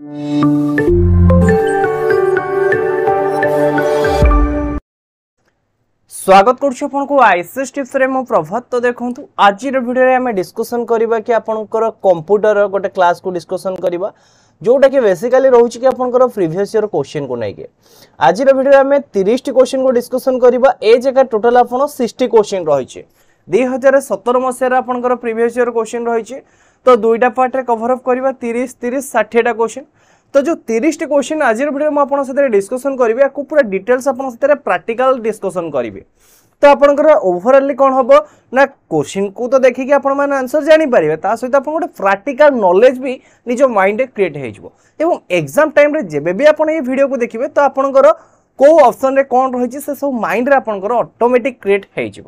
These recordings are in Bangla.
ସ୍ୱାଗତ କରୁଛୁ ଆପଣଙ୍କୁ ଆଇସିଏସ୍ ଟିପ୍ସରେ ମୁଁ ପ୍ରଭାତ ତ ଦେଖନ୍ତୁ ଆଜିର ଭିଡ଼ିଓରେ ଆମେ ଡିସ୍କସନ୍ କରିବା କି ଆପଣଙ୍କର କମ୍ପ୍ୟୁଟର ଗୋଟେ କ୍ଲାସ୍କୁ ଡିସ୍କସନ୍ କରିବା ଯେଉଁଟାକି ବେସିକାଲି ରହୁଛି କି ଆପଣଙ୍କର ପ୍ରିଭିୟସ୍ ଇୟର କୋଶ୍ଚିନ୍କୁ ନେଇକି ଆଜିର ଭିଡ଼ିଓରେ ଆମେ ତିରିଶଟି କୋଶ୍ଚିନ୍କୁ ଡିସ୍କସନ୍ କରିବା ଏ ଜାଗା ଟୋଟାଲ୍ ଆପଣ ସିକ୍ସଟି କୋଶ୍ଚିନ୍ ରହିଛି ଦୁଇ ହଜାର ସତର ମସିହାରେ ଆପଣଙ୍କର ପ୍ରିଭିୟସ୍ ଇୟର କୋଶ୍ଚିନ୍ ରହିଛି তো দুইটা পার্টরে কভর অফ করা তিরিশ তিরিশ ষাঠিয়েটা কোশ্চিন তো যে তিরিশটি কোশ্চিন আজির ভিডিও মু আপনার সাথে ডিসকসন করবি আকু পুরা ডিটেলস আপনার সাথে প্রাকটিকাল ডিসকসন করবি তো আপনার ওভরঅলি কম হব না কোশ্চিন কু তো দেখি আপনার মানে আনসর জাঁপারে তা সহ আপনার গোটে প্রাকটিকাল নলেজ বি নিজ মাইন্ডে ক্রিয়েট হয়ে যাব এবং এক্সাম টাইম্রে যেবে বি আপনার এই ভিডিওকে দেখবে তো আপনার কেউ অপসনরে কম রয়েছে সে সব মাইন্ডরে আপনার অটোমেটিক ক্রিয়েট হয়ে যাব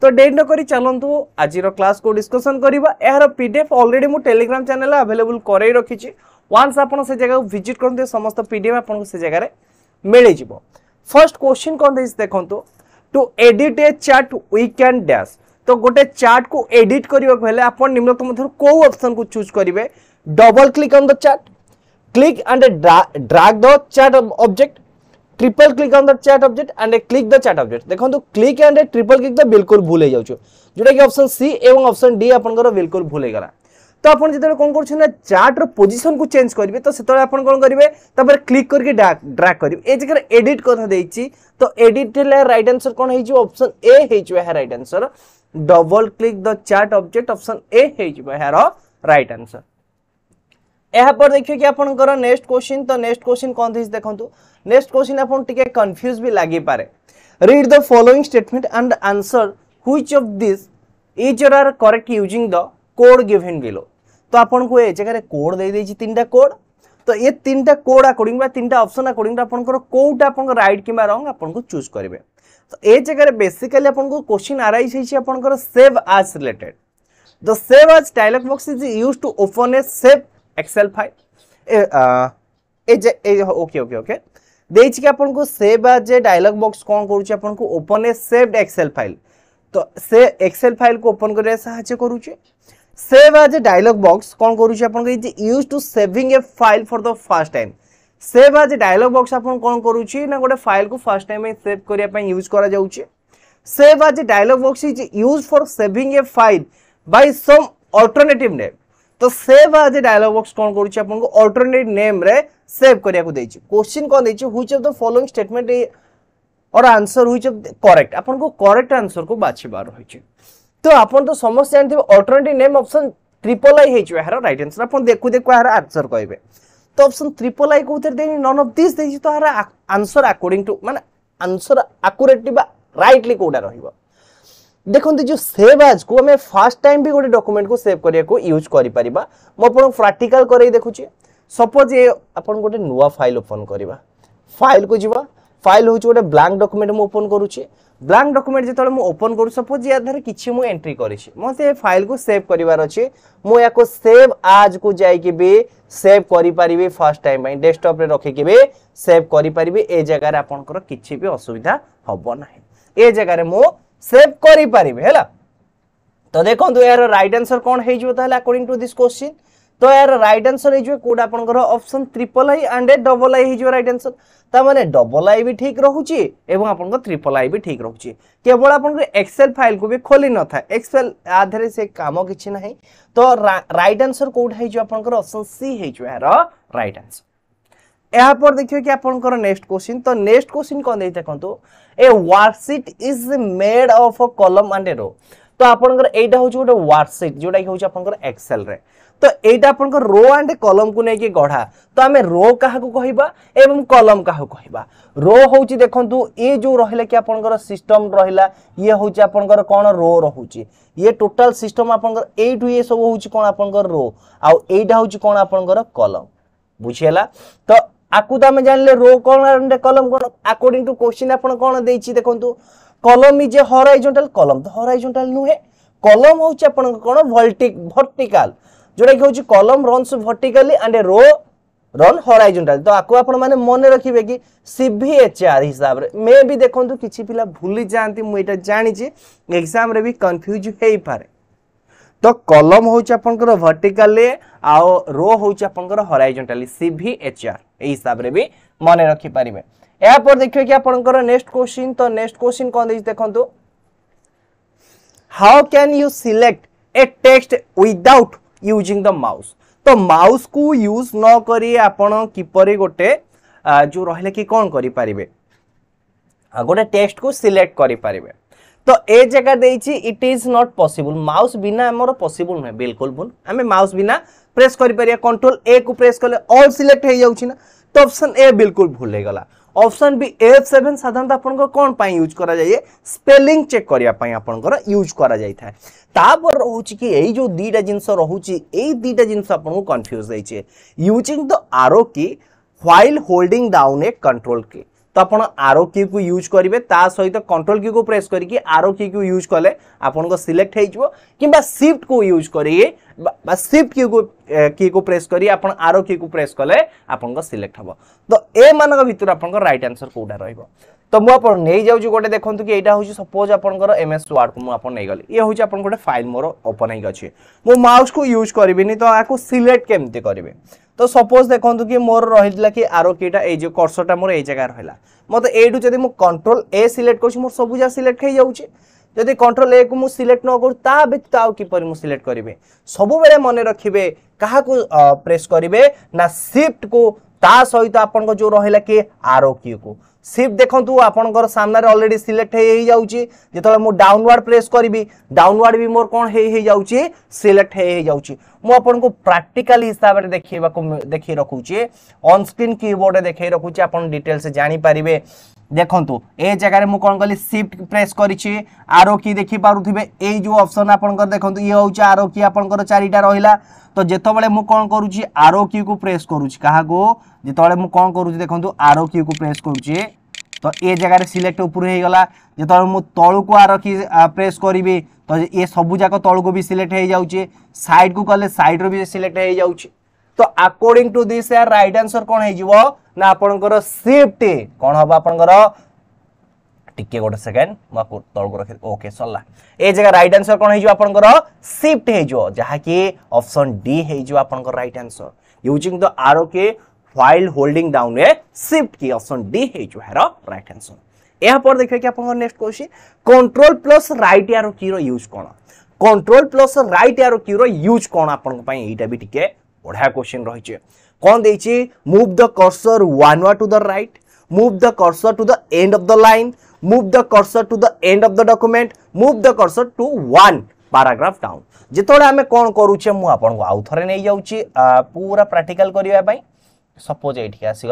তো ডেট নকি চালু আজির ক্লাসকে ডিসকসন করা এর পিডিএফ অলরেডি মু টেলিগ্রাম চ্যানেল আভেলেবল করাই রাখিছি ওয়ান্স আপনার সে জায়গা ভিজিট করতে সমস্ত পিডিএফ আপনার সে জায়গায় মিলে যাব ফার্স্ট কোশ্চিন কম দিয়েছি দেখুন to edit a chart we can dash তো গোটে চার্ট কু এডিট করা হলে আপনার নিম্নতম মধ্যে কেউ অপসন কু চুজ করবে double click on the chart click and drag the chart object triple click on the chart object and click the chart object देखो क्लिक एंड ट्रिपल क्लिक तो बिल्कुल भूल हो जाऊ जोटा कि ऑप्शन सी एवं ऑप्शन डी आपंकर बिल्कुल भूल हो गला तो आप जो कौन कर चार्ट्र पोजिशन को चेंज करेंगे तो से तो आप कौन करेंगे क्लिक करके ड्राग करेंगे ए जगह एडिट कथा देखिए तो एडिट रईट आनसर कौन हो ए हो right answer double click the chart object option A हो रईट आनसर ଏହାପରେ ଦେଖିବେ କି ଆପଣଙ୍କର ନେକ୍ସଟ କ୍ୱେଶ୍ଚିନ୍ ତ ନେକ୍ସଟ କ୍ୱେଶ୍ଚିନ୍ କ'ଣ ଦେଇଛି ଦେଖନ୍ତୁ ନେକ୍ସଟ କ୍ୱେଶ୍ଚିନ୍ ଆପଣ ଟିକେ କନଫ୍ୟୁଜ୍ ବି ଲାଗିପାରେ read the following statement and answer which of this each or are correct using the code given below তো আপনার এ জায়গায় কোড দিয়ে দিয়েছি তিনটা কোড তো এ তিনটা কোড আকর্ডিং বা তিনটা অপসন আকর্ডিং আপনার কোটা আপনার রাইট কিংবা রং আপনার চুজ করবে তো এ জায়গায় বেসিকালি আপনার কোশ্চিন আরাইজ হয়েছে আপনার save as related the save as dialog box is use to open a save Excel file ए ओके ओके ओके ଦେଇଛି କି ଆପଣଙ୍କୁ save as a dialog box କ'ଣ କରୁଛି ଆପଣଙ୍କୁ open a saved Excel file ତ ସେ ଏକ୍ସେଲ୍ ଫାଇଲ୍କୁ ଓପନ୍ କରିବା ସାହାଯ୍ୟ କରୁଛି save as a dialog box କ'ଣ କରୁଛି ଆପଣଙ୍କୁ ଏଇ use to saving a file for the first time save as a dialog box ଆପଣ କ'ଣ କରୁଛି ନା ଗୋଟେ ଫାଇଲ୍କୁ ଫାର୍ଷ୍ଟ ଟାଇମ୍ ସେଭ୍ କରିବା ପାଇଁ ୟୁଜ୍ କରାଯାଉଛି save as a dialog box is use for saving a file by some alternative name তো save as a dialog box କ'ଣ କରୁଛି ଆପଣଙ୍କୁ ଅଲ୍ଟରନେଟ୍ ନେମ୍ରେ ସେଭ୍ କରିବାକୁ ଦେଇଛି କୋଶ୍ଚିନ୍ କ'ଣ ଦେଇଛି which of the following statement or answer which of correct ଆପଣଙ୍କୁ କରେକ୍ଟ ଆନ୍ସରକୁ ବାଛିବାର ରହିଛି ତ ଆପଣ ତ ସମସ୍ତେ ଜାଣିଥିବେ alternative name option triple I ହେଇଯିବ ଏହାର ରାଇଟ୍ ଆନ୍ସର ଆପଣ ଦେଖୁ ଦେଖୁ ଏହାର ଆନ୍ସର କହିବେ ତ ଅପସନ୍ ଟ୍ରିପଲ୍ ଆଇ କେଉଁଥିରେ ଦେଇନି ନନ୍ ଅଫ୍ ଦିସ୍ ଦେଇଛି ତ ଏହାର ଆନ୍ସର ଆକର୍ଡିଂ ଟୁ ମାନେ ଆନ୍ସର ଆକୁରେଟଲି ବା ରାଇଟଲି କେଉଁଟା ରହିବ ଦେଖନ୍ତୁ ଯେଉଁ ସେଭ୍ ଆଜ୍କୁ ଆମେ ଫାର୍ଷ୍ଟ ଟାଇମ୍ ବି ଗୋଟେ ଡକୁମେଣ୍ଟକୁ ସେଭ୍ କରିବାକୁ ୟୁଜ୍ କରିପାରିବା ମୁଁ ଆପଣଙ୍କୁ ପ୍ରାକ୍ଟିକାଲ୍ କରେଇ ଦେଖୁଛି ସପୋଜ୍ ଏ ଆପଣ ଗୋଟେ ନୂଆ ଫାଇଲ୍ ଓପନ୍ କରିବା ଫାଇଲ୍କୁ ଯିବା ଫାଇଲ୍ ହେଉଛି ଗୋଟେ ବ୍ଲାଙ୍କ ଡକୁମେଣ୍ଟ ମୁଁ ଓପନ୍ କରୁଛି ବ୍ଲାଙ୍କ ଡକୁମେଣ୍ଟ ଯେତେବେଳେ ମୁଁ ଓପନ୍ କରୁଛି ସପୋଜ୍ ୟା ଦେହରେ କିଛି ମୁଁ ଏଣ୍ଟ୍ରି କରିଛି ମୁଁ ସେ ଫାଇଲ୍କୁ ସେଭ୍ କରିବାର ଅଛି ମୁଁ ୟାକୁ ସେଭ୍ ଆଜ୍କୁ ଯାଇକି ବି ସେଭ୍ କରିପାରିବି ଫାର୍ଷ୍ଟ ଟାଇମ୍ ପାଇଁ ଡେସ୍କଟପ୍ରେ ରଖିକି ବି ସେଭ୍ କରିପାରିବି ଏ ଜାଗାରେ ଆପଣଙ୍କର କିଛି ବି ଅସୁବିଧା ହେବ ନାହିଁ ଏ ଜାଗାରେ ମୁଁ ସେଭ୍ କରିପାରିବେ ହେଲା ତ ଦେଖନ୍ତୁ ଏହାର ରାଇଟ୍ ଆନ୍ସର୍ କ'ଣ ହେଇଯିବ ତାହେଲେ ଆକର୍ଡିଂ ଟୁ ଦିସ୍ କ୍ୱେଶ୍ଚିନ୍ ତ ଏହାର ରାଇଟ୍ ଆନ୍ସର୍ ହେଇଯିବ କେଉଁଟା ଆପଣଙ୍କର option triple I and double I ହେଇଯିବ ରାଇଟ୍ ଆନ୍ସର୍ ତାମାନେ ଡବଲ୍ ଆଇ ବି ଠିକ୍ ରହୁଛି ଏବଂ ଆପଣଙ୍କ ତ୍ରିପଲ୍ ଆଇ ବି ଠିକ୍ ରହୁଛି କେବଳ ଆପଣଙ୍କର ଏକ୍ସେଲ୍ ଫାଇଲ୍କୁ ବି ଖୋଲି ନଥାଏ ଏକ୍ସେଲ୍ ଆ ଦେହରେ ସେ କାମ କିଛି ନାହିଁ ତ ରାଇଟ୍ ଆନ୍ସର୍ କେଉଁଟା ହେଇଯିବ ଆପଣଙ୍କର ଅପସନ୍ ସି ହେଇଯିବ ଏହାର ରାଇଟ୍ ଆନ୍ସର୍ यापर देखिए कि आपंकर नेक्स्ट क्वेश्चन तो नेक्स्ट क्वेश्चन कौन देखिए देखो a worksheet is made of a column and रो तो आपंकर गोटे वार्डसीट जोटा कि हूँ तो यहाँ आप रो आंड कलम को लेकिन गढ़ा तो आम रो क्या कह कलम क्या कह रो हूँ देखू ये जो रहा कि आपंकर रहा ये हूँ आपंकर कौन रो रोच ये टोटाल सिस्टम आप सब हूँ कौन आप रो आईटा हूँ कौन आपलम बुझीला तो আকু তো আমি জাଣିলে রো কলম কলম কোণ আকর্ডিং টু কোশ্চিন আপনার কোণ দিয়েছি দেখুন কলম ইজ এ হরাইজন্টাল কলম তো হরাইজন্টাল নুহে কলম হচ্ছে আপনার কোণ ভল্টিক ভর্টিকাল যেটা কি হচ্ছে column runs vertically and a row runs horizontally তো আকু আপন মানে মনে রাখবে কি সিভিএচআর হিসাবে মে বি দেখুন কিছু পিলা ভুলি যাতে মু এটা জাঁচি এক্সামে বি কনফ্যুজ হয়ে পড়ে তো কলম হচ্ছে আপনার ভর্টিকালি আও রো হচ্ছে আপনার হরাইজন্টালি সিভিএচআর এই হিসাবে বি মনে রখিপারে এরপর দেখবে কি আপনার নেক্সট কোশ্চিন তো নেক্সট কোশ্চিন কম দিয়েছি দেখুন how can you select a text without using the mouse तो माउस को यूज न करी गोटे जो रहिले कि कौन करें गोटे टेक्स्ट को सिलेक्ट करें तो ए जगह दे it is not possible mouse बिना आमर पॉसिबल नुहे बिल्कुल भूल आम माउस बिना प्रेस कर कंट्रोल ए को प्रेस कले अल सिलेक्ट हो जाऊँ तो ऑप्शन ए बिलकुल भूल होगा ऑप्शन बी एफ सेवेन साधारण आपंकर कौन पर यूज कराए स्पेलिंग चेक करने यूज कराई था तापर रोचे कि यही जो दीटा जिनस रोचे यही जिनस आपको कन्फ्यूज होचे using the arrow key while holding down a control key तो आप आरो की को यूज करेंगे ता सहित कंट्रोल की को प्रेस करके आरो की को यूज कले आपको सिलेक्ट हो कि सीफ्ट को यूज करिए सीफ्ट की को की को प्रेस कर आरो की को प्रेस कले आपको सिलेक्ट हम तो ए मान भर आप रईट आंसर कौटा रोक তো মু আপন নেই যাউছি গোটে দেখন্তু কি এইটা হচ্ছে সপোজ আপনকর এমএস ওয়ার্ড কো মু আপন নেই গলি ইয়ে হচ্ছে আপন গোটে ফাইল মোর ওপেন হই গছে মু মাউস কো ইউজ করিবিনি তো আকু সিলেক্ট কেমতে করিবে তো সপোজ দেখন্তু কি মোর রহিলা কি আরো কিটা এই যে কর্সরটা মোর এই জায়গা রহিলা মতে এইটু যদি মু কন্ট্রোল এ সিলেক্ট করছি মোর সবু যা সিলেক্ট হই যাউছি যদি কন্ট্রোল এ কু মু সিলেক্ট ন করু তা ব্যতীত আউ কিপর মু সিলেক্ট করিবে সবুবেলে মনে রাখিবে কাহাকু প্রেস করিবে না শিফট কু তা সহিত আপনক যে রহিলা কি আরো কিউ কু ସିଫ୍ଟ ଦେଖନ୍ତୁ ଆପଣଙ୍କର ସାମ୍ନାରେ ଅଲରେଡ଼ି ସିଲେକ୍ଟ ହେଇ ହେଇଯାଉଛି ଯେତେବେଳେ ମୁଁ ଡାଉନୱାର୍ଡ଼ ପ୍ରେସ୍ କରିବି ଡାଉନୱାର୍ଡ଼ ବି ମୋର କ'ଣ ହେଇ ହେଇଯାଉଛି ସିଲେକ୍ଟ ହେଇ ହେଇଯାଉଛି ମୁଁ ଆପଣଙ୍କୁ ପ୍ରାକ୍ଟିକାଲ ହିସାବରେ ଦେଖେଇବାକୁ ଦେଖେଇ ରଖୁଛି ଅନସ୍କ୍ରିନ୍ କିବୋର୍ଡ଼ରେ ଦେଖେଇ ରଖୁଛି ଆପଣ ଡିଟେଲ୍ସ ଜାଣିପାରିବେ ଦେଖନ୍ତୁ ଏ ଜାଗାରେ ମୁଁ କ'ଣ କଲି ସିଫ୍ଟ ପ୍ରେସ୍ କରିଛି ଆରୋ କି ଦେଖିପାରୁଥିବେ ଏଇ ଯେଉଁ ଅପସନ୍ ଆପଣଙ୍କର ଦେଖନ୍ତୁ ଇଏ ହେଉଛି ଆରୋ କି ଆପଣଙ୍କର ଚାରିଟା ରହିଲା ତ ଯେତେବେଳେ ମୁଁ କ'ଣ କରୁଛି ଆରୋ କିକୁ ପ୍ରେସ୍ କରୁଛି କାହାକୁ ଯେତେବେଳେ ମୁଁ କ'ଣ କରୁଛି ଦେଖନ୍ତୁ ଆରୋ କିକୁ ପ୍ରେସ୍ କରୁଛି ତ ଏ ଜାଗାରେ ସିଲେକ୍ଟ ଉପରୁ ହେଇଗଲା ଯେତେବେଳେ ମୁଁ ତଳକୁ ଆର କି ପ୍ରେସ୍ କରିବି ତ ଏ ସବୁଯାକ ତଳକୁ ବି ସିଲେକ୍ଟ ହେଇଯାଉଛି ସାଇଡ଼କୁ କଲେ ସାଇଡ଼ରୁ ବି ସିଲେକ୍ଟ ହେଇଯାଉଛି ତ ଆକର୍ଡିଂ ଟୁ ଦିସ୍ ଏୟାର ରାଇଟ୍ ଆନ୍ସର କ'ଣ ହେଇଯିବ ନା ଆପଣଙ୍କର ସିଫ୍ଟ କ'ଣ ହେବ ଆପଣଙ୍କର টিকে গোটে সেকেন্ড মু তলক রাখি ওকে সরলা এই জায়গা রাইট আনসর কোণ হয়ে আপনার সিফ্ট হয়ে যাকি অপশন ডি হয়ে আপনার right answer using the arrow key while holding down a shift key option D হয়ে হ্যার রাইট আনসর এরপর দেখবে কি আপনার next question control plus right arrow key রুজ কোণ control plus right arrow key রুজ কোণ আপনার এইটা বি টিকে বঢ়িয়া কোশ্চিন রয়েছে कौन दे मुव द कर्सर वन वा to the right move the cursor to the end of the line move the cursor to the end of the document move the cursor to one paragraph down যেতবে आम कौन करुचे मुझे आउ थे नहीं जाऊँ पूरा प्राक्टिकाल প্র্যাকটিক্যাল सपोज ये আসি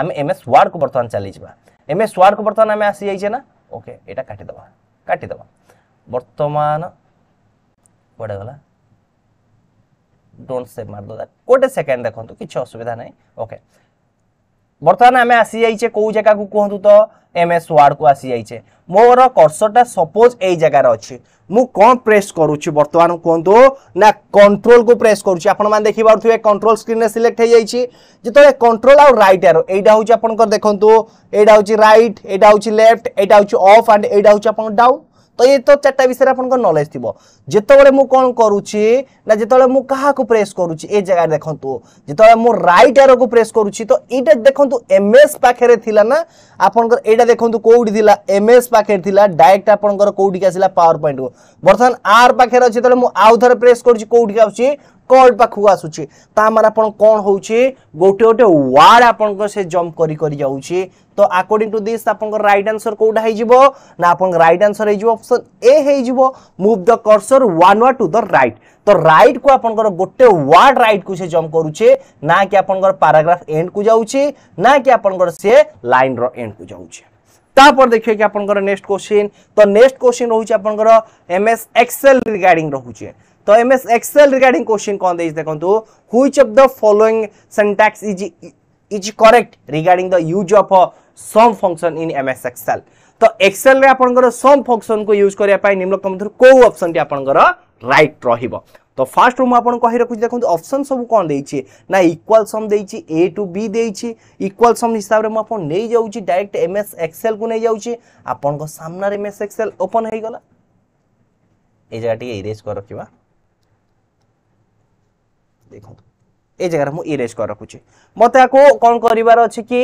आम एम एस ওয়ার্ড को बर्तमान চালি যাবা एम एस কো को बर्तमान आम आसी जाइए ना ओके কাটি দেবা কাটি बर्तमान বর্তমান गला ডোন্ট ସେଭ୍ ମାରିଦେବା ଗୋଟେ ସେକେଣ୍ଡ ଦେଖନ୍ତୁ କିଛି ଅସୁବିଧା ନାହିଁ ଓକେ ବର୍ତ୍ତମାନ ଆମେ ଆସିଯାଇଛେ କେଉଁ ଜାଗାକୁ କୁହନ୍ତୁ ତ ଏମ୍ ଏସ୍ ୱାର୍ଡ଼କୁ ଆସିଯାଇଛେ ମୋର କର୍ସରଟା ସପୋଜ୍ ଏଇ ଜାଗାରେ ଅଛି ମୁଁ କ'ଣ ପ୍ରେସ୍ କରୁଛି ବର୍ତ୍ତମାନ କୁହନ୍ତୁ ନା କଣ୍ଟ୍ରୋଲକୁ ପ୍ରେସ୍ କରୁଛି ଆପଣମାନେ ଦେଖିପାରୁଥିବେ କଣ୍ଟ୍ରୋଲ ସ୍କ୍ରିନ୍ରେ ସିଲେକ୍ଟ ହେଇଯାଇଛି ଯେତେବେଳେ କଣ୍ଟ୍ରୋଲ ଆଉ ରାଇଟ୍ ଆର ଏଇଟା ହେଉଛି ଆପଣଙ୍କର ଦେଖନ୍ତୁ ଏଇଟା ହେଉଛି ରାଇଟ୍ ଏଇଟା ହେଉଛି ଲେଫ୍ଟ ଏଇଟା ହେଉଛି ଅଫ୍ ଆଣ୍ଡ ଏଇଟା ହେଉଛି ଆପଣଙ୍କ ଡାଉନ୍ ତ ଏ ତ ଚାରିଟା ବିଷୟରେ ଆପଣଙ୍କ ନଲେଜ୍ ଥିବ যেতবে মু কোণ করুছি না যেতবে মু কাহাকু প্রেস করুছি এই জায়গায় দেখন্তু যেতবে মু রাইট আরকু প্রেস করুছি তো এইটা দেখন্তু এমএস পাখেরে থিলা না আপনকর এইটা দেখন্তু কোউডি থিলা এমএস পাখেরে থিলা ডাইরেক্ট আপনকর কোউডি আসিলা পাওয়ার পয়েন্ট কো বর্তমান আর পাখেরে আছে তাহলে মু আউ থরে প্রেস করুছি কোউডি আসুছি কর্ড পাখু আসুছি তা মানে আপন কোণ হচ্ছে গোটে গোটে ওয়ার্ড আপনক সে জম্প করি করি যাচ্ছে তো আকর্ডিং টু দিস আপনক রাইট আনসর কোউটা হইজিব না আপনক রাইট আনসর হইজিব অপশন এ হইজিব move the cursor answer one word to the right तो right को आपनकर गोटे वार्ड right को से जंप करूछे ना कि आपनकर paragraph एंड को जाउछे ना कि आपनकर से लाइन रो end को जाउछे तापर देखिए कि आपनकर नेक्स्ट क्वेश्चन तो नेक्स्ट क्वेश्चन रहउछ आपनकर एमएस एक्सेल रिगार्डिंग रहउछ तो एमएस एक्सेल रिगार्डिंग क्वेश्चन कोन दे देखंतु which of the following syntax is is correct regarding the use of sum function in MS Excel तो एक्सेल रे आपनकर सम फंक्शन को यूज करिया पाई निम्नलिखित मध्यରୁ କୋଉ ଅପସନ ଟି ଆପଣଙ୍କର ରାଇଟ୍ ରହିବ ତ ଫାର୍ଷ୍ଟ ମୁଁ ଆପଣଙ୍କୁ କହି ରଖୁଛି ଦେଖନ୍ତୁ ଅପସନ ସବୁ କ'ଣ ଦେଇଛି ନା ଇକ୍ୱାଲ ସମ୍ ଦେଇଛି ଏ ଟୁ ବି ଦେଇଛି ଇକ୍ୱାଲ ସମ୍ ହିସାବରେ ମୁଁ ଆପଣ ନେଇଯାଉଛି ଡାଇରେକ୍ଟ ଏମ୍ ଏସ୍ ଏକ୍ସେଲକୁ ନେଇଯାଉଛି ଆପଣଙ୍କ ସାମ୍ନାରେ ଏମ୍ ଏସ୍ ଏକ୍ସେଲ ଓପନ୍ ହେଇଗଲା ଏ ଜାଗା ଟିକେ ଇରେଜ୍ କରି ରଖିବା ଦେଖନ୍ତୁ এই জায়গায় মু ইরেজ করে রাখুছি মতো আকু কোণ করিবার অছি কি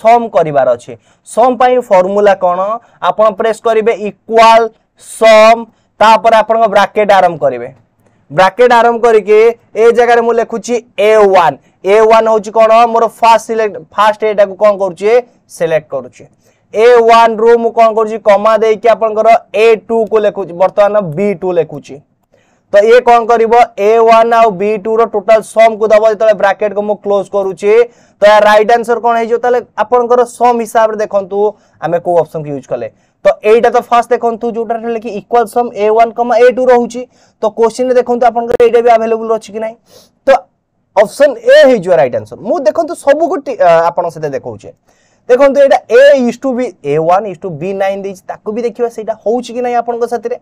সম করিবার অছি সম পাই ফর্মুলা কোণ আপন প্রেস করিবে ইকুয়াল সম তারপরে আপনার ব্রাকেট আরম্ভ করবে ব্রাকেট আরম্ভ করিকি এই জায়গায় মু লেখুছি এ ওয়ান এ ওয়ান হচ্ছে কোণ মোর ফার্স্ট সিলেক্ট ফার্স্ট এটা কোণ করছে সিলেক্ট করছে ए वन रु मुझे कौन कर कमा दे आपंकर ए टू को लिखुच बर्तमान बी टू लिखुची ତ ଇଏ କ'ଣ କରିବ ଏ ୱାନ୍ ଆଉ ବି ଟୁର ଟୋଟାଲ ସମକୁ ଦେବ ଯେତେବେଳେ ବ୍ରାକେଟକୁ ମୁଁ କ୍ଲୋଜ୍ କରୁଛି ତ ଏହା ରାଇଟ୍ ଆନ୍ସର କ'ଣ ହେଇଯିବ ତାହେଲେ ଆପଣଙ୍କର ସମ୍ ହିସାବରେ ଦେଖନ୍ତୁ ଆମେ କେଉଁ ଅପସନ୍କୁ ୟୁଜ୍ କଲେ ତ ଏଇଟା ତ ଫାର୍ଷ୍ଟ ଦେଖନ୍ତୁ ଯେଉଁଟାରେ ହେଲେ କି equal sum A one comma A two ରହୁଛି ତ କୋଶ୍ଚିନ୍ରେ ଦେଖନ୍ତୁ ଆପଣଙ୍କର ଏଇଟା ବି ଆଭେଲେବୁଲ୍ ଅଛି କି ନାହିଁ ତ ଅପସନ୍ ଏ ହେଇଯିବ ରାଇଟ୍ ଆନ୍ସର ମୁଁ ଦେଖନ୍ତୁ ସବୁକୁ ଆପଣଙ୍କ ସହିତ ଦେଖାଉଛେ ଦେଖନ୍ତୁ ଏଇଟା A is to B A one is to B nine ଦେଇଛି ତାକୁ ବି ଦେଖିବା ସେଇଟା ହେଉଛି କି ନାହିଁ ଆପଣଙ୍କ ସାଥିରେ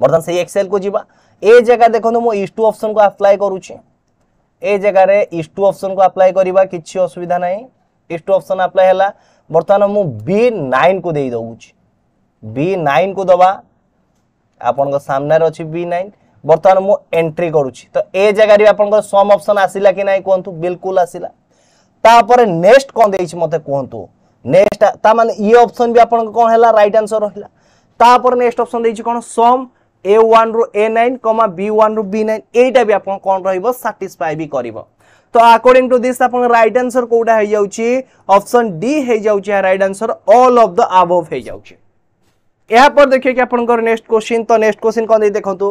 ବର୍ତ୍ତମାନ ସେଇ ଏକ୍ସେଲ୍କୁ ଯିବା ଏ ଜାଗା ଦେଖନ୍ତୁ ମୁଁ ଇଷ୍ଟୁ ଅପସନ୍କୁ ଆପ୍ଲାଏ କରୁଛି ଏ ଜାଗାରେ ଇଷ୍ଟୁ ଅପସନ୍କୁ ଆପ୍ଲାଏ କରିବା କିଛି ଅସୁବିଧା ନାହିଁ ଇଷ୍ଟୁ ଅପସନ୍ ଆପ୍ଲାଏ ହେଲା ବର୍ତ୍ତମାନ ମୁଁ ବି ନାଇନ୍କୁ ଦେଇଦେଉଛି ବି ନାଇନ୍କୁ ଦେବା ଆପଣଙ୍କ ସାମ୍ନାରେ ଅଛି ବି ନାଇନ୍ ବର୍ତ୍ତମାନ ମୁଁ ଏଣ୍ଟ୍ରି କରୁଛି ତ ଏ ଜାଗାରେ ଆପଣଙ୍କର ସମ୍ ଅପସନ୍ ଆସିଲା କି ନାହିଁ କୁହନ୍ତୁ ବିଲକୁଲ ଆସିଲା ତାପରେ ନେକ୍ସଟ କ'ଣ ଦେଇଛି ମୋତେ କୁହନ୍ତୁ ନେକ୍ସଟ ତା ମାନେ ଇଏ ଅପସନ୍ ବି ଆପଣଙ୍କ କ'ଣ ହେଲା ରାଇଟ୍ ଆନ୍ସର୍ ରହିଲା ତାପରେ ନେକ୍ସଟ ଅପସନ୍ ଦେଇଛି କ'ଣ ସମ୍ ଏ ୱାନ୍ରୁ ଏ ନାଇନ୍ କମା ବି ୱାନ୍ରୁ ବି ନାଇନ୍ ଏଇଟା ବି ଆପଣ କ'ଣ ରହିବ ସାଟିସ୍ଫାଏ ବି କରିବ ତ ଆକର୍ଡିଂ ଟୁ ଦିସ୍ ଆପଣଙ୍କ ରାଇଟ୍ ଆନ୍ସର କେଉଁଟା ହେଇଯାଉଛି ଅପସନ୍ ଡି ହେଇଯାଉଛି right answer all of the above ହେଇଯାଉଛି ଏହାପରେ ଦେଖିବା କି ଆପଣଙ୍କର ନେକ୍ସଟ କ୍ୱେଶ୍ଚିନ୍ ତ ନେକ୍ସଟ କ୍ୱେଶ୍ଚିନ୍ କ'ଣ ଦେଇ ଦେଖନ୍ତୁ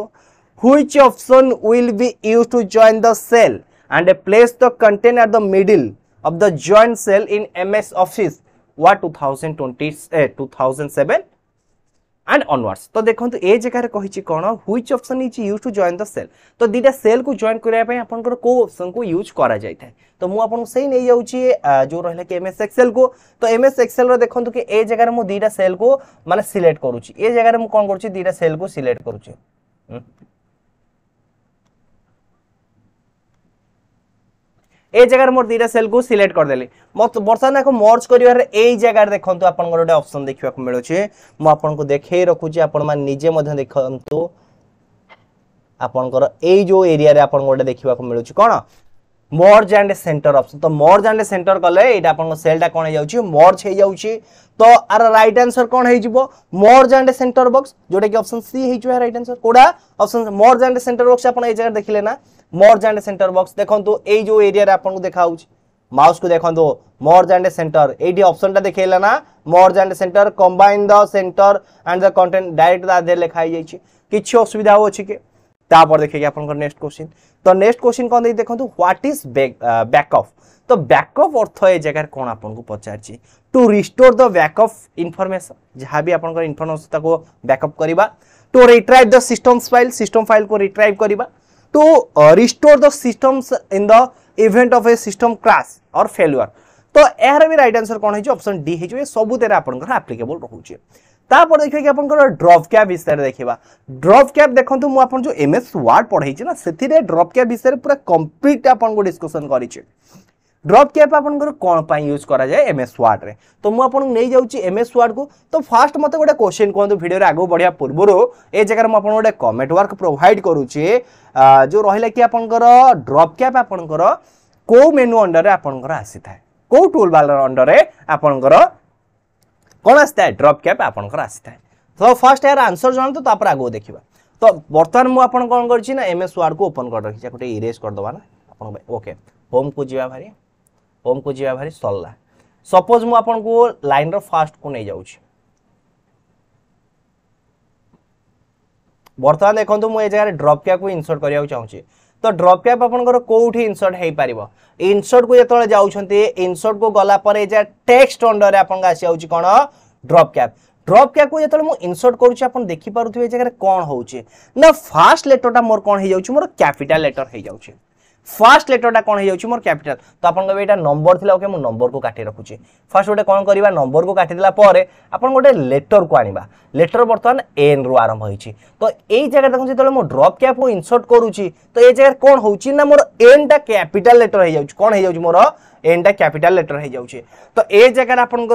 which option will be used to join the cell and place the content at the middle of the joint cell in MS Office what 2020 eh, 2007 and onwards ତ ଦେଖନ୍ତୁ ଏ ଜାଗାରେ କହିଛି କ'ଣ which option is use to join the cell ତ ଦୁଇଟା ସେଲ୍କୁ ଜଏନ୍ କରିବା ପାଇଁ ଆପଣଙ୍କର କେଉଁ ଅପ୍ସନ୍କୁ ୟୁଜ୍ କରାଯାଇଥାଏ ତ ମୁଁ ଆପଣଙ୍କୁ ସେଇ ନେଇଯାଉଛି ଯେଉଁ ରହିଲା କି ଏମ୍ ଏସ୍ ଏକ୍ସେଲ୍କୁ ତ ଏମ୍ ଏସ୍ ଏକ୍ସେଲ୍ର ଦେଖନ୍ତୁ କି ଏ ଜାଗାରେ ମୁଁ ଦୁଇଟା ସେଲ୍କୁ ମାନେ ସିଲେକ୍ଟ କରୁଛି ଏ ଜାଗାରେ ମୁଁ କ'ଣ କରୁଛି ଦୁଇଟା ସେଲ୍କୁ ସିଲେକ୍ଟ କରୁଛି এই জায়গার মোট দুইটা সেলকু ସିଲେକ୍ଟ କରିଦେଲି ବର୍ତ୍ତମାନ ଆକୁ ମର୍ଜ କରିବାର ଏଇ ଜାଗାରେ ଦେଖନ୍ତୁ ଆପଣଙ୍କର ଗୋଟେ ଅପସନ୍ ଦେଖିବାକୁ ମିଳୁଛି ମୁଁ ଆପଣଙ୍କୁ ଦେଖେଇ ରଖୁଛି ଆପଣମାନେ ନିଜେ ମଧ୍ୟ ଦେଖନ୍ତୁ ଆପଣଙ୍କର ଏଇ ଯେଉଁ ଏରିଆରେ ଆପଣଙ୍କୁ ଗୋଟେ ଦେଖିବାକୁ ମିଳୁଛି କ'ଣ মর্জ অ্যান্ড সেন্টার অপশন তো মর্জ অ্যান্ড সেন্টার কলে এটা আপনার সেলটা কোণ হয়ে যাচ্ছে মর্জ হয়ে যাচ্ছে তো আর রাইট আনসর কোণ হয়ে যাব মর্জ অ্যান্ড সেন্টার বক্স যেটা কি অপশন সি হয়ে যাবে রাইট আনসর কোটা option merge and center box আপনার এই জায়গায় দেখলে না ମର୍ଜ ଆଣ୍ଡ ସେଣ୍ଟର ବକ୍ସ ଦେଖନ୍ତୁ ଏଇ ଯେଉଁ ଏରିଆରେ ଆପଣଙ୍କୁ ଦେଖାହେଉଛି ମାଉସକୁ ଦେଖନ୍ତୁ ମର୍ଜ ଆଣ୍ଡ ସେଣ୍ଟର ଏଇଠି ଅପସନଟା ଦେଖେଇଲା ନା merge and center combine the center and the content direct ତା ଦେହରେ ଲେଖା ହେଇଯାଇଛି କିଛି ଅସୁବିଧା ଆଉ ଅଛି କି ତାପରେ ଦେଖେଇକି ଆପଣଙ୍କର ନେକ୍ସଟ କ୍ୱେଶ୍ଚିନ୍ ତ ନେକ୍ସଟ କ୍ୱେଶ୍ଚିନ୍ କ'ଣ ଦେଇ ଦେଖନ୍ତୁ ହ୍ୱାଟ୍ ଇଜ୍ ବ୍ୟାକଅଫ୍ ତ ବ୍ୟାକଅଫ୍ ଅର୍ଥ ଏ ଜାଗାରେ କ'ଣ ଆପଣଙ୍କୁ ପଚାରିଛି to restore the backup information ଯାହା ବି ଆପଣଙ୍କର ଇନଫର୍ମେସନ୍ ତାକୁ ବ୍ୟାକଅପ୍ କରିବା to retrieve the systems file system ଫାଇଲ୍କୁ ରିଟ୍ରାଇଭ୍ କରିବା to uh, restore the systems in the event of a system crash or तो यार भी रईट आंसर कौन है ऑप्शन डी है सबुते आप्लिकेबल रोचे तापर देखिए कि आपंकर ड्रप क्या विषय देखा ड्रप क्या देखो मुझे जो एम एस वार्ड पढ़े ना से ड्रप क्या विषय पूरा कम्प्लीट आपको डिस्कसन करें ড্রপ କ୍ୟାପ୍ ଆପଣଙ୍କର କ'ଣ ପାଇଁ ୟୁଜ୍ କରାଯାଏ ଏମ୍ ଏସ୍ ୱାର୍ଡ଼ରେ ତ ମୁଁ ଆପଣଙ୍କୁ ନେଇଯାଉଛି ଏମ୍ ଏସ୍ ୱାର୍ଡ଼କୁ ତ ଫାର୍ଷ୍ଟ ମୋତେ ଗୋଟେ କୋଶ୍ଚିନ୍ କୁହନ୍ତୁ ଭିଡ଼ିଓରେ ଆଗକୁ ବଢ଼ିବା ପୂର୍ବରୁ ଏ ଜାଗାରେ ମୁଁ ଆପଣଙ୍କୁ ଗୋଟେ କମେଣ୍ଟ ୱାର୍କ ପ୍ରୋଭାଇଡ଼ କରୁଛି ଯେଉଁ ରହିଲା କି ଆପଣଙ୍କର ଡ୍ରପ୍ କ୍ୟାପ୍ ଆପଣଙ୍କର କେଉଁ ମେନୁ ଅଣ୍ଡରରେ ଆପଣଙ୍କର ଆସିଥାଏ କେଉଁ ଟୁଲ୍ ବାଲର ଅଣ୍ଡରରେ ଆପଣଙ୍କର କ'ଣ ଆସିଥାଏ ଡ୍ରପ୍ କ୍ୟାପ୍ ଆପଣଙ୍କର ଆସିଥାଏ ତ ଫାର୍ଷ୍ଟ ଏହାର ଆନ୍ସର ଜାଣନ୍ତୁ ତାପରେ ଆଗକୁ ଦେଖିବା ତ ବର୍ତ୍ତମାନ ମୁଁ ଆପଣ କ'ଣ କରିଛି ନା ଏମ୍ ଏସ୍ ୱାର୍ଡ଼କୁ ଓପନ୍ କରି ରଖିଛି ଗୋଟେ ଇରେଜ୍ କରିଦେବା ନା ଆପଣଙ୍କ ପାଇଁ ଓକେ ହୋମ୍କୁ ଯିବା ଭାରି ହୋମ୍କୁ ଯିବା ଭାରି ସରିଲା ସପୋଜ୍ ମୁଁ ଆପଣଙ୍କୁ ଲାଇନ୍ର ଫାର୍ଷ୍ଟକୁ ନେଇଯାଉଛି ବର୍ତ୍ତମାନ ଦେଖନ୍ତୁ ମୁଁ ଏ ଜାଗାରେ ଡ୍ରପ୍ କ୍ୟାପ୍କୁ ଇନସର୍ଟ କରିବାକୁ ଚାହୁଁଛି ତ ଡ୍ରପ୍ କ୍ୟାପ୍ ଆପଣଙ୍କର କେଉଁଠି ଇନସର୍ଟ ହେଇପାରିବ ଇନସର୍ଟକୁ ଯେତେବେଳେ ଯାଉଛନ୍ତି ଇନସର୍ଟକୁ ଗଲା ପରେ ଏ ଜାଗା ଟେକ୍ସଟ ଅଣ୍ଡରରେ ଆପଣଙ୍କ ଆସିଯାଉଛି କ'ଣ ଡ୍ରପ୍ କ୍ୟାପ୍ ড্রপ ক্যাপু যেত ইনসর্ট করছি আপনার দেখিপারে এই জায়গায় কম হচ্ছে না ফার্স্ট লেটরটা মোর কম হয়ে যাচ্ছে মোর ক্যাপিটাল লেটর হয়ে যাচ্ছে ফার্স্ট লেটরটা কোণ হয়ে যাচ্ছে মোর ক্যাপিটাল তো আপনার এটা নম্বর লা ওকে মু নম্বর কু কাটি রাখুছি ফার্স্ট গোটে কোণ করা নম্বর কু কাটি দেলা পরে আপনার গোটে লেটর কু আনবা লেটর বর্তমান এন রু আরম্ভ হয়েছি তো এই জায়গায় দেখুন যেত মু ড্রপ ক্যাপ ইনসর্ট করুছি তো এই জায়গায় কোণ হচ্ছে না মোর এনটা ক্যাপিটাল লেটর হয়ে যাচ্ছে কোণ হয়ে যাচ্ছে মোর এনটা ক্যাপিটাল লেটর হয়ে যাচ্ছে তো এই জায়গায় আপনার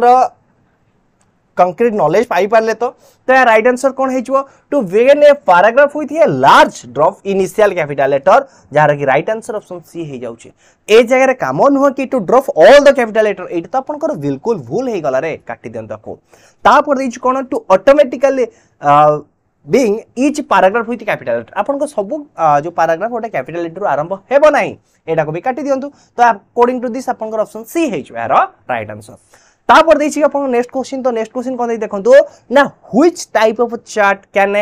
कंक्रीट नॉलेज पाई पारे तो तो यार रईट आंसर कौन हो to when a paragraph with a large drop initial capital letter जहाँ कि रईट आंसर अप्सन सी हो जाऊे ए जगह कम नुह कि to drop all the capital letter ये तो आपंकर बिल्कुल भूल हो गला रे काटि दिखाँ तापर दे कौन to automatically being each paragraph with capital letter আপনার সবু যে প্যারাগ্রাফ গোটে ক্যাপিটাল লেটর আরম্ভ হব না এটাকে বি কাটি দিও তো আকর্ডিং টু দিস আপনার অপসন সি হয়েছে এর রাইট আনসর তাপরে দিয়েছি আপনার নেক্সট কোশ্চিন তো নেক্সট কোশ্চিন কোণ দেখুন না which type of chart can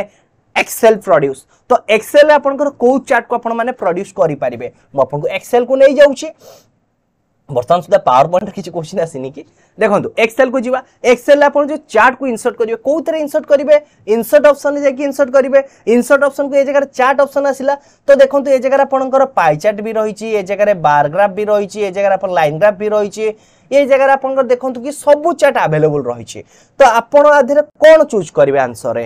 Excel produce তো এক্সেল আপনার কেউ চার্ট কু আপনার মানে প্রড্यूस করে পারে মু আপনার এক্সেল কু নিয়ে যাচ্ছি বর্তমান সুদ্ধা পাওয়ার পয়েন্ট কিছু কোশ্চিন আসিনি কি ଦେଖନ୍ତୁ ଏକ୍ସେଲ୍କୁ ଯିବା ଏକ୍ସେଲ୍ରେ ଆପଣ ଯେଉଁ ଚାର୍ଟକୁ ଇନସର୍ଟ କରିବେ କେଉଁଥିରେ ଇନସର୍ଟ କରିବେ ଇନସର୍ଟ ଅପସନ୍ରେ ଯାଇକି ଇନସର୍ଟ କରିବେ ଇନସର୍ଟ ଅପସନ୍କୁ ଏ ଜାଗାରେ ଚାର୍ଟ ଅପସନ୍ ଆସିଲା ତ ଦେଖନ୍ତୁ ଏ ଜାଗାରେ ଆପଣଙ୍କର ପାଇ ଚାର୍ଟ ବି ରହିଛି ଏ ଜାଗାରେ ବାରଗ୍ରାଫ ବି ରହିଛି ଏ ଜାଗାରେ ଆପଣ ଲାଇନ୍ ଗ୍ରାଫ ବି ରହିଛି এই জায়গায় আপনার দেখুন কি সবু চার্ট আভেলেবল রয়েছে তো আপনার আধারে কোণ চুজ করবে আনসরে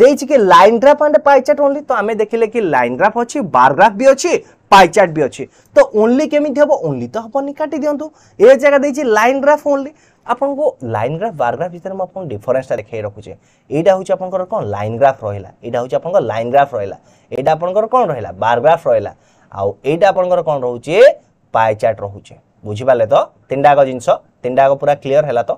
দিয়েছি কি line graph and pie chart only তো আমি দেখলে কি লাইন গ্রাফ অছি বার গ্রাফ বি অছি পাই চার্ট বি অছি তো ওনলি কেমিতি হব ওনলি তো হবনি কাটি দিও এ জায়গা দিয়েছি লাইন গ্রাফ ওনলি ଆପଣଙ୍କୁ ଲାଇନ୍ ଗ୍ରାଫ୍ ବାର ଗ୍ରାଫ୍ ଭିତରେ ମୁଁ ଆପଣଙ୍କୁ ଡିଫରେନ୍ସଟା ଦେଖାଇ ରଖୁଛି ଏଇଟା ହେଉଛି ଆପଣଙ୍କର କ'ଣ ଲାଇନ୍ ଗ୍ରାଫ୍ ରହିଲା ଏଇଟା ହେଉଛି ଆପଣଙ୍କର ଲାଇନ୍ ଗ୍ରାଫ୍ ରହିଲା ଏଇଟା ଆପଣଙ୍କର କ'ଣ ରହିଲା ବାର ଗ୍ରାଫ୍ ରହିଲା ଆଉ ଏଇଟା ଆପଣଙ୍କର କ'ଣ ରହୁଛି ପାଏ ଚାର୍ଟ ରହୁଛି ବୁଝିପାରିଲେ ତ ତିନିଟାକ ଜିନିଷ ତିନିଟାକ ପୁରା କ୍ଲିଅର୍ ହେଲା ତ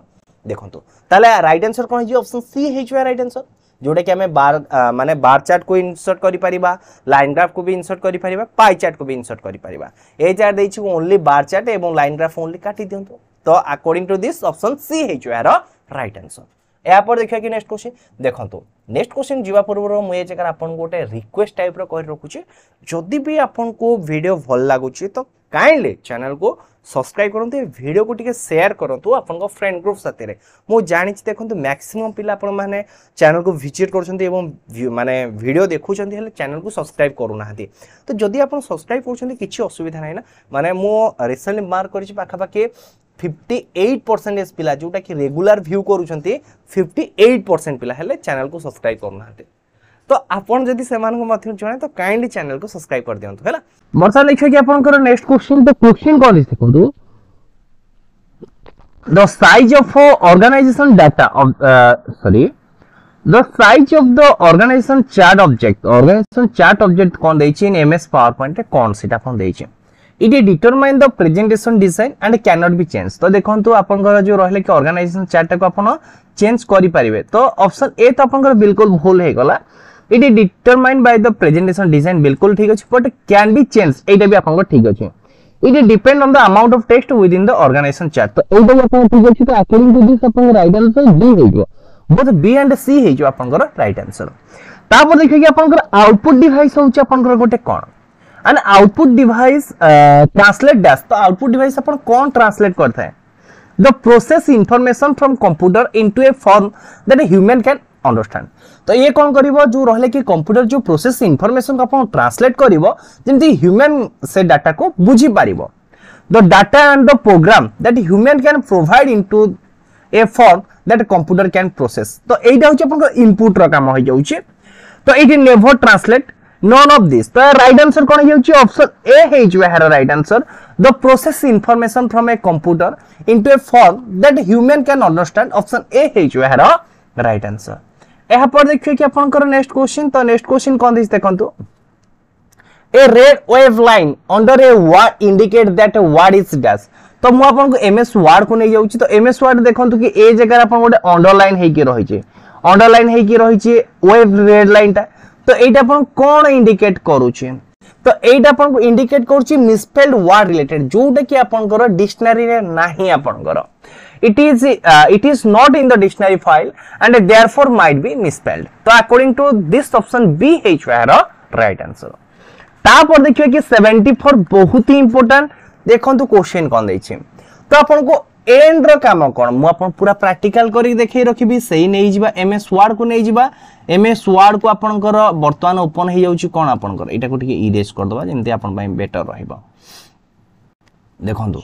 ଦେଖନ୍ତୁ ତାହେଲେ ରାଇଟ୍ ଆନ୍ସର୍ କ'ଣ ହେଇଯିବ ଅପସନ୍ ସି ହେଇଯିବ ରାଇଟ୍ ଆନ୍ସର୍ ଯେଉଁଟାକି ଆମେ ବାର ମାନେ ବାର ଚାର୍ଟକୁ ଇନସର୍ଟ କରିପାରିବା ଲାଇନ୍ ଗ୍ରାଫ୍କୁ ବି ଇନସର୍ଟ କରିପାରିବା ପାଇ ଚାର୍ଟକୁ ବି ଇନସର୍ଟ କରିପାରିବା ଏ ଚାର୍ଟ ଦେଇଛି ଓନ୍ଲି ବାର ଚାର୍ଟ ଏବଂ ଲାଇନ୍ ଗ୍ରାଫ୍ ଓନ୍ଲି କାଟି ଦିଅନ୍ତୁ তো according to this option C ହେଇଯିବ ଏହାର ରାଇଟ୍ ଆନ୍ସର୍ ଏହାପରେ ଦେଖିବା କି ନେକ୍ସଟ କ୍ୱେଶ୍ଚିନ୍ ଦେଖନ୍ତୁ ନେକ୍ସଟ କ୍ୱେଶ୍ଚିନ୍ ଯିବା ପୂର୍ବରୁ ମୁଁ ଏ ଜାଗାରେ ଆପଣଙ୍କୁ ଗୋଟେ ରିକ୍ୱେଷ୍ଟ ଟାଇପ୍ର କରି ରଖୁଛି ଯଦି ବି ଆପଣଙ୍କୁ ଭିଡ଼ିଓ ଭଲ ଲାଗୁଛି ତ କାଇଣ୍ଡଲି ଚ୍ୟାନେଲକୁ ସବସ୍କ୍ରାଇବ୍ କରନ୍ତୁ ଏ ଭିଡ଼ିଓକୁ ଟିକେ ସେୟାର କରନ୍ତୁ ଆପଣଙ୍କ ଫ୍ରେଣ୍ଡ ଗ୍ରୁପ୍ ସାଥିରେ ମୁଁ ଜାଣିଛି ଦେଖନ୍ତୁ ମ୍ୟାକ୍ସିମମ୍ ପିଲା ଆପଣମାନେ ଚ୍ୟାନେଲକୁ ଭିଜିଟ୍ କରୁଛନ୍ତି ଏବଂ ମାନେ ଭିଡ଼ିଓ ଦେଖୁଛନ୍ତି ହେଲେ ଚ୍ୟାନେଲକୁ ସବସ୍କ୍ରାଇବ୍ କରୁନାହାନ୍ତି ତ ଯଦି ଆପଣ ସବସ୍କ୍ରାଇବ୍ କରୁଛନ୍ତି କିଛି ଅସୁବିଧା ନାହିଁ ନା ମାନେ ମୁଁ ରିସେଣ୍ଟଲି ମାର୍କ କରିଛି ପାଖାପାଖି फिफ्टी एट परसेंटेज पिला जोटा कि रेगुलर भ्यू कर फिफ्टी एट परसेंट पिला हेले चैनल को सब्सक्राइब करना तो आपण जदि सेमानक मथि जणे तो काइंडली चैनल को सब्सक्राइब कर दियंतु हैला मरसा लेखियो कि आपनकर नेक्स्ट क्वेश्चन तो क्वेश्चन कोन लिख दो the size of uh, organization data of uh, sorry the size of the organization chart object organization chart object kon deichi in ms powerpoint re kon sita kon deichi it determine the presentation design and cannot भी चेंज तो देखो आपंकर जो रहा कि अर्गानाइजेसन चार्ट को आप चेंज करेंगे तो ऑप्शन ए तो आपंकर बिल्कुल भूल हो गला it determine by the presentation design बिल्कुल ठीक अच्छे बट कैन भी चेंज यहीटा भी आप ठीक अच्छे it depend on the amount of text with in the organization chart तो यहीटा भी आप ठीक अच्छे तो अकॉर्डिंग टू दिस आप राइट आंसर डी हो बोथ बी एंड सी हो आप राइट आंसर तापर देखिए आपंकर आउटपुट डिवाइस हूँ आपंकर गोटे कौन an output device translate dash તો આઉટપુટ ડિવાઇસ પણ કોણ ટ્રાન્સલેટ કરଥାଏ the process information from computer into a form that a human can understand তো ইয়ে কোণ করব যে রহলে কি কম্পুটর যে প্রোসেস ইনফরমেশন আপনার ট্রান্সলেট করব যেমি হ্যুম্যান সে ডাটা কু বুঝিপার the data and the program that human can provide into a form that computer can process তো এইটা হচ্ছে আপনার ইনপুটর কাম হয়ে যাচ্ছে তো এইটি never translate none of this ତ ରାଇଟ୍ ଆନ୍ସର କ'ଣ ହେଉଛି ଅପସନ୍ ଏ ହେଇଯିବ ଏହାର right answer the process information from a computer into a form that human can understand option A ହେଇଯିବ ଏହାର ରାଇଟ୍ ଆନ୍ସର ଏହାପରେ ଦେଖିବେ କି ଆପଣଙ୍କର ନେକ୍ସଟ କ୍ୱେଶ୍ଚିନ୍ ତ ନେକ୍ସଟ କ୍ୱେଶ୍ଚିନ୍ କ'ଣ ଦେଇଛି ଦେଖନ୍ତୁ a red wave line under a word indicate that word is dash तो मु अपन को एमएस वर्ड को नहीं जाउची तो एमएस वार्ड देखंतु कि ए जगह अपन गोटे अंडरलाइन हे कि रहिचे अंडरलाइन हे कि रहिचे वेव रेड लाइन ता ତ ଏଇଟା ଆପଣ କ'ଣ ଇଣ୍ଡିକେଟ୍ କରୁଛି ତ ଏଇଟା ଆପଣଙ୍କୁ ଇଣ୍ଡିକେଟ୍ କରୁଛି ମିସଫେଲ୍ଡ ୱାର୍ଡ ରିଲେଟେଡ୍ ଯୋଉଟାକି ଆପଣଙ୍କର ଡିକ୍ସନାରୀରେ ନାହିଁ ଆପଣଙ୍କର it is uh, it is not in the dictionary file and uh, therefore might be misspelled so according to this option b h were right answer तापर देखिए कि 74 बहुत ही इंपोर्टेंट देखो क्वेश्चन कौन देछि तो आपन को এন্ডর কাম কোণ মু আপন পুরা প্রাকটিকাল করি দেখাই রাখবি সেই নেই যা এম এস ওয়ার্ড কু নেই যা এম এস ওয়ার্ড কু আপনকর বর্তমান ওপন হয়ে যাচ্ছে কোণ আপনকর এটা কু টিকে ইরেজ করদবা যেমতি আপন পাই বেটার রহিব দেখন্তু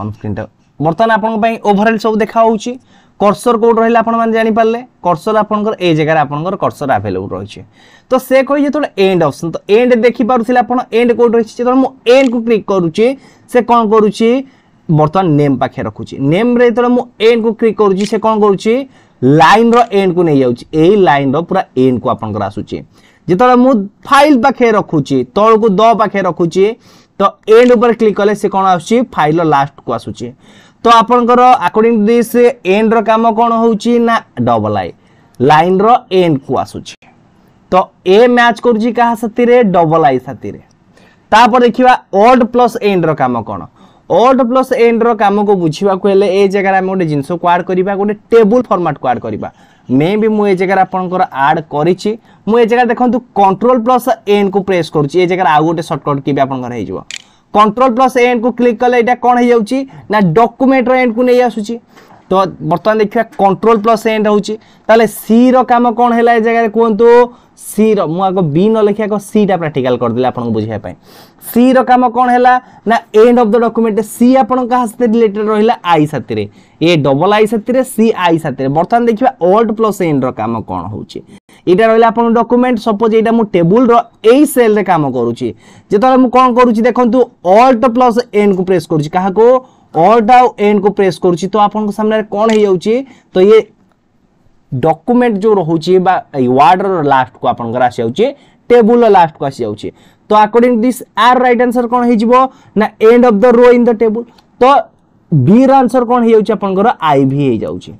অন স্ক্রিনটা বর্তমান আপনার ওভরঅল সব দেখা হচ্ছে কর্সর কোড রহলে আপনার জাঁপারে কর্সর আপনার এই জায়গায় আপনার কর্সর আভেলেবল রয়েছে তো সে কে যেত এন্ড অপসন তো এন্ড দেখিপারে আপনার এন্ড কোড রয়েছে যেত এন্ড কু ক্লিক করুছে সে কম করুছে ବର୍ତ୍ତମାନ ନେମ୍ ପାଖେ ରଖୁଛି ନେମ୍ରେ ଯେତେବେଳେ ମୁଁ ଏଣ୍ଡକୁ କ୍ଲିକ୍ କରୁଛି ସେ କ'ଣ କରୁଛି ଲାଇନ୍ର ଏଣ୍ଡକୁ ନେଇଯାଉଛି ଏଇ ଲାଇନ୍ର ପୁରା ଏଣ୍ଡକୁ ଆପଣଙ୍କର ଆସୁଛି ଯେତେବେଳେ ମୁଁ ଫାଇଲ୍ ପାଖେ ରଖୁଛି ତଳକୁ ଦ ପାଖେ ରଖୁଛି ତ ଏଣ୍ଡ ଉପରେ କ୍ଲିକ୍ କଲେ ସେ କ'ଣ ଆସୁଛି ଫାଇଲ୍ର ଲାଷ୍ଟକୁ ଆସୁଛି ତ ଆପଣଙ୍କର ଆକର୍ଡିଂ ଟୁ ଦିସ୍ ଏଣ୍ଡର କାମ କ'ଣ ହେଉଛି ନା ଡବଲ୍ ଆଇ ଲାଇନ୍ର ଏଣ୍ଡକୁ ଆସୁଛି ତ ଏ ମ୍ୟାଚ୍ କରୁଛି କାହା ସାଥିରେ ଡବଲ୍ ଆଇ ସାଥିରେ ତାପରେ ଦେଖିବା ଅଲ୍ଟ ପ୍ଲସ୍ ଏଣ୍ଡର କାମ କ'ଣ অড প্লস এন্ডর কামকে বুঝবাকে হলে এই জায়গায় আমি গোটে জিনিস কোয়াড করা গোটে টেবুল ফর্মাট কোয়াড করা মে বি মু এই জায়গায় আপনার আড করেছি মু এই জায়গায় দেখুন কন্ট্রোল প্লস এন্ড কু প্রেস করছি এই জায়গায় আউ গোটে সর্টকট কি আপনার হয়ে যাব কন্ট্রোল প্লস এন্ড কু ক্লিক কলে এটা কোণ হয়ে যাচ্ছে না ডকুমেন্টর এন্ড কু নিয়ে আসুচি তো বর্তমান দেখা কন্ট্রোল প্লস এন্ড হচ্ছে তাহলে সি র কাম হল এই জায়গায় কুহতু ସିର ମୁଁ ଆଗ ବି ନ ଲେଖି ଆଗ ସିଟା ପ୍ରାକ୍ଟିକାଲ କରିଦେଲି ଆପଣଙ୍କୁ ବୁଝିବା ପାଇଁ ସିର କାମ କ'ଣ ହେଲା ନା ଏଣ୍ଡ ଅଫ୍ ଦ ଡକୁମେଣ୍ଟ ସି ଆପଣ କାହା ସାଥିରେ ରିଲେଟେଡ୍ ରହିଲା ଆଇ ସାଥିରେ ଏ ଡବଲ୍ ଆଇ ସାଥିରେ ସି ଆଇ ସାଥିରେ ବର୍ତ୍ତମାନ ଦେଖିବା ଅଲ୍ଟ ପ୍ଲସ୍ ଏଣ୍ଡର କାମ କ'ଣ ହେଉଛି ଏଇଟା ରହିଲା ଆପଣଙ୍କ ଡକୁମେଣ୍ଟ ସପୋଜ୍ ଏଇଟା ମୁଁ ଟେବୁଲର ଏଇ ସେଲ୍ରେ କାମ କରୁଛି ଯେତେବେଳେ ମୁଁ କ'ଣ କରୁଛି ଦେଖନ୍ତୁ ଅଲ୍ଟ ପ୍ଲସ୍ ଏଣ୍ଡକୁ ପ୍ରେସ୍ କରୁଛି କାହାକୁ ଅଲ୍ଟ ଆଉ ଏଣ୍ଡକୁ ପ୍ରେସ୍ କରୁଛି ତ ଆପଣଙ୍କ ସାମ୍ନାରେ କ'ଣ ହେଇଯାଉଛି ତ ଇଏ डॉक्यूमेंट जो रोचे वार्डर लास्ट को आप आसी टेबुल लास्ट को आसी जाऊे तो अकॉर्डिंग दिस आर रईट आंसर कौन हो ना end of the row in the table तो बी र आंसर कौन हो जाए आप आई भी हो जाऊँगी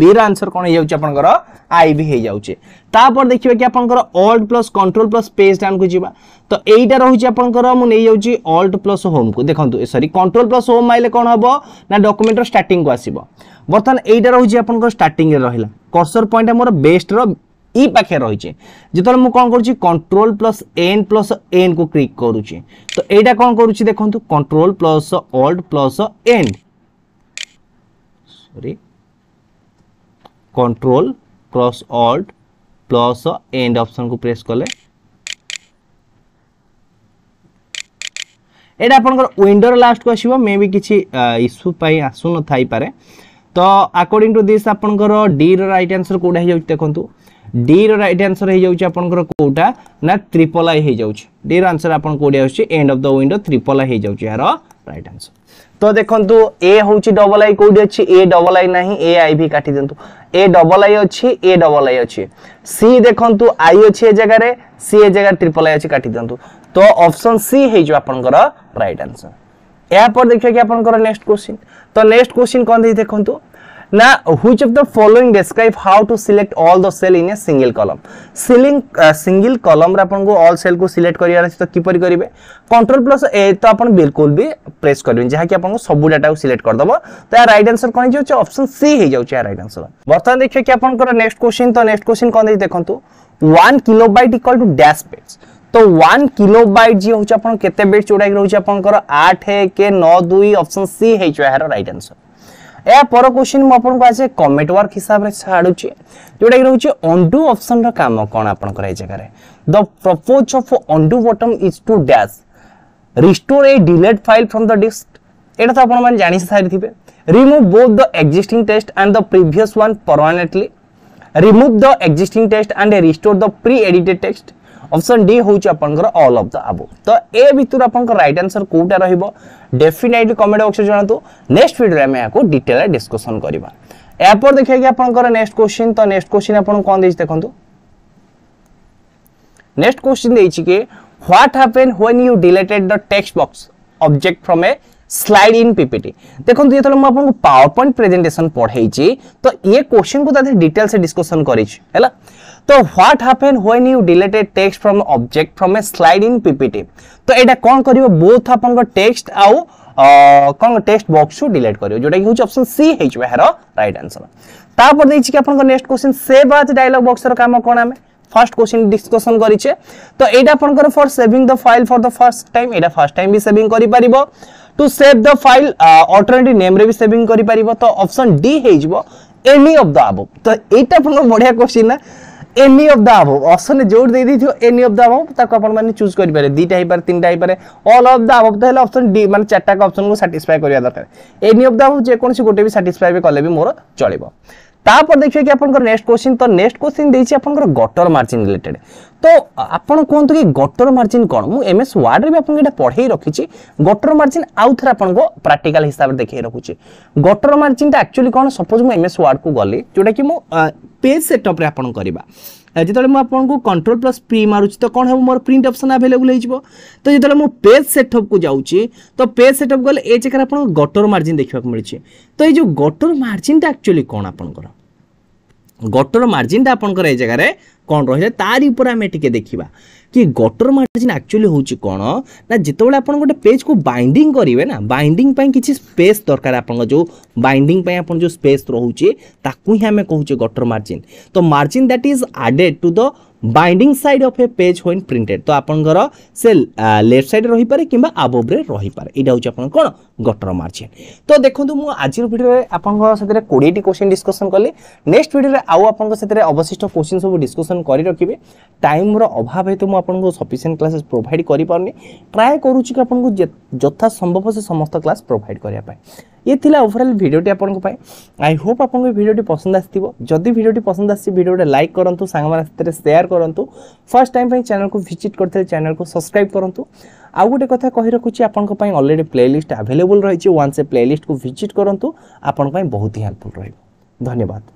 বি র আনসর কোণ হয়ে যাচ্ছে আপনার আই বি হয়ে যাচ্ছে তাপর দেখবে কি আপনার alt plus control plus page down কু যা তো এইটা রয়েছে আপনার মু যাচ্ছি অল্ট প্লস হোম কু দেখুন সরি কন্ট্রোল প্লস হোম মাইলে কোণ হব না ডকুমেন্টর স্টার্টিং কু আসব বর্তমান এইটা রয়েছে আপনার স্টার্টিং রহিলা কর্সর পয়েন্ট আমার বেস্টর ই পাখে রয়েছে যেতবে মু কম করছি control plus N plus N কু ক্লিক করুছি তো এইটা কম করুছি দেখুন control plus alt plus N sorry control cross alt plus end option को प्रेस कले এটা আপনার উইন্ডোর লাস্টকু আসব মে বি কিছু ইস্যু পাই আসু নথাইপরে তো আকর্ডিং টু দিস আপনার ডি রাইট আনসর কোটা হয়ে যাচ্ছে দেখুন ডি রাইট আনসর হয়ে যাচ্ছে আপনার কোটা না ত্রিপল আই হয়ে যাচ্ছে ডি আনসর আপনার কোটি আসছে end of the window triple I হয়ে যাচ্ছে এর রাইট আনসর তো দেখন্তু এ হচ্ছে ডবল আই কোটি অছি এ ডবল আই নাহি এ আই ভি কাটি দিন্তু এ ডবল আই অছি এ ডবল আই অছি সি দেখন্তু আই অছি এ জায়গায় সি এ জায়গায় ট্রিপল আই অছি কাটি দিন্তু তো অপশন সি হয়ে যাব আপনার রাইট আনসর এরপর দেখবে কি আপনার নেক্সট কোশ্চিন তো নেক্সট কোশ্চিন কোন দেখুন Now, which of the following describe how to select all the cell in a single column? Selling uh, single column रे अपन all cell को select करियार अछि तो किपर करिवे कंट्रोल प्लस ए तो अपन बिल्कुल भी प्रेस करबे जहा कि अपन को सब डाटा को सिलेक्ट कर दबो तो राइट आंसर कोन जाउ छै ऑप्शन सी हे जाउ छै राइट आंसर बर्तन देखियो कि अपन को नेक्स्ट क्वेश्चन तो नेक्स्ट क्वेश्चन कोन 1 kilobyte equal to dash page तो 1 किलोबाइट तो जी होछ अपन केते बेट चौड़ाई रहछ अपन कर 8 के 9 ऑप्शन सी हे यार राइट आंसर ଏହା ପର କ୍ୱେଶ୍ଚିନ୍ ମୁଁ ଆପଣଙ୍କୁ ଆଜି କମେଣ୍ଟ ୱାର୍କ ହିସାବରେ ଛାଡ଼ୁଛି ଯେଉଁଟାକି ରହୁଛି ଅଣ୍ଡୁ ଅପସନ୍ର କାମ କ'ଣ ଆପଣଙ୍କର ଏ ଜାଗାରେ the purpose of undo button is to dash restore a delete file from the disk ଏଇଟା ତ ଆପଣମାନେ ଜାଣି ସାରିଥିବେ remove both the existing test and the previous one permanently remove the existing test and restore the pre edited text option D হচ্ছে আপনার অল অফ দ আবু তো এ ভিতর আপনার রাইট আনসর কোটা রহব ডেফিনেটলি কমেন্ট বক্সে জনাতু নেক্সট ভিডিওরে আমি এখন ডিটেল ডিসকসন করা এরপর দেখে কি আপনার নেক্সট কোশ্চিন তো নেক্সট কোশ্চিন আপনার কম দিয়েছি দেখুন নেক্সট কোশ্চিন দিয়েছি কি what happen when you deleted the text box object from a slide in PPT দেখুন যেতলে মু আপনাকে পাওয়ার পয়েন্ট প্রেজেন্টেশন পড়াইছি তো ইয়ে কোশ্চিন কু তাদের ডিটেলস ডিসকসন করেছি হ্যাঁ তো what happen when you deleted text from object from a slide in PPT তো এটা କ'ଣ କରିବ ବୋଥ ଆପଣଙ୍କ টেক্সট ଆଉ କ'ଣ ଟେକ୍ସଟ ବକ୍ସକୁ ଡିଲିଟ୍ କରିବ ଯୋଉଟାକି ହେଉଛି ଅପସନ୍ ସି ହେଇଯିବ ଏହାର ରାଇଟ୍ ଆନ୍ସର ତାପରେ ଦେଇଛି କି ଆପଣଙ୍କ next question save as dialog ବକ୍ସର কাম କ'ଣ আমি ফার্স্ট কোশ্চিন ডিসকসন করিছে তো এইটা আপনার for saving the file for the first time এটা ফার্স্ট টাইম বি সেভিং করে পারিব to save the file alternative name রে বি সেভিং করে পারিব তো অপশন ডি হয়ে যাব এনি অফ দ আবভ তো এইটা আপনার বড়িয়া কোশ্চিন না এনি অফ দ্য আবভ অপশনে যেটি দিয়ে দিয়েছি এনি অফ দ্য আবভ তাকে আপনার মানে চুজ করে পারে দুইটা হইপারে তিনটা হইপারে অল অফ দ্য আবভ তাহলে অপশন ডি মানে চারটাক অপশনকে সাটিসফাই করা দরকার এনি অফ দ্য আবভ যেকোন গোটে বি সাটিসফাই কলে বি মোর চলবে তাপরে দেখবে কি আপনার নেক্সট কোশ্চিন তো নেক্সট কোশ্চিন দিয়েছি আপনার গটর মার্জিন রিলেটেড তো আপনার কুহতু কি গটর মার্জিন কোণ মু এম এস ওয়ার্ডে বি আপনার এটা পড়াই রাখিছি গটর মার্জিন আউথরে আপনার প্রাকটিকাল হিসাবে দেখাই রাখুছি গটর মার্জিনটা আকচুয়ালি কোণ সপোজ মু এম এস ওয়ার্ড কু গলি যেটা কি মু পেজ সেটঅপরে আপনার করা যেতবে মু আপনার কন্ট্রোল প্লস প্রি মারুছি তো কোণ হব মোর প্রিন্ট অপসন আভেলেবল হয়ে যাব তো যেতবে মু পেজ সেটঅপ কু যাচ্ছি তো পেজ সেটঅপ গলে এ জায়গায় আপনার গটর মার্জিন দেখা মিলছে তো এই যে গটর মার্জিনটা আকচুয়ালি কোণ আপনার গটর মার্জিনটা আপনার এই জায়গায় কম রহলে তার উপরে আমি টিকি দেখা कि गटर मार्जिन एक्चुअली हूँ कौन ना जिते बड़े आप गोटे पेज को बाइंडिंग करेंगे ना बाइंडिंग किसी स्पेस दरकार आप जो बाइंडिंग आप जो स्पेस रोचे ही आम कहे गटर मार्जिन तो margin that is added to the binding side of a page when printed তো আপনার সে লেফট সাইড রহিপারে কিংবা আবোভরে রহিপারে এটা হচ্ছে আপনার কোণ গটর মার্জিন তো দেখুন মু আজির ভিডিওরে আপনার সাথে কোড়িয়েটি কোশ্চিন ডিসকসন কলে নেক্সট ভিডিওরে আউ আপনার সাথে অবশিষ্ট কোশ্চিন সব ডিসকসন করে রাখবে টাইমর অভাব হেতু মু আপনক সাফিসিয়েন্ট ক্লাসেস প্রভাইড করি পারনি ট্রাই করুছি যে আপনক যথা সম্ভব সে সমস্ত ক্লাস প্রভাইড করি পাই এ থিলা ওভারঅল ভিডিওটি আপনক পাই আই হোপ আপনক ভিডিওটি পছন্দ আসতিব যদি ভিডিওটি পছন্দ আসসি ভিডিওটি লাইক করন্তু সাঙ্গমাতে শেয়ার করন্তু ফার্স্ট টাইম পই চ্যানেল কো ভিজিট করতে চ্যানেল কো সাবস্ক্রাইব করন্তু আউ গটে কথা কই রাখুছি আপনক পই অলরেডি প্লেলিস্ট অ্যাভেইলেবল রহিছি ওয়ান্স এ প্লেলিস্ট কো ভিজিট করন্তু আপনক পই বহুতই হেল্পফুল রহিব ধন্যবাদ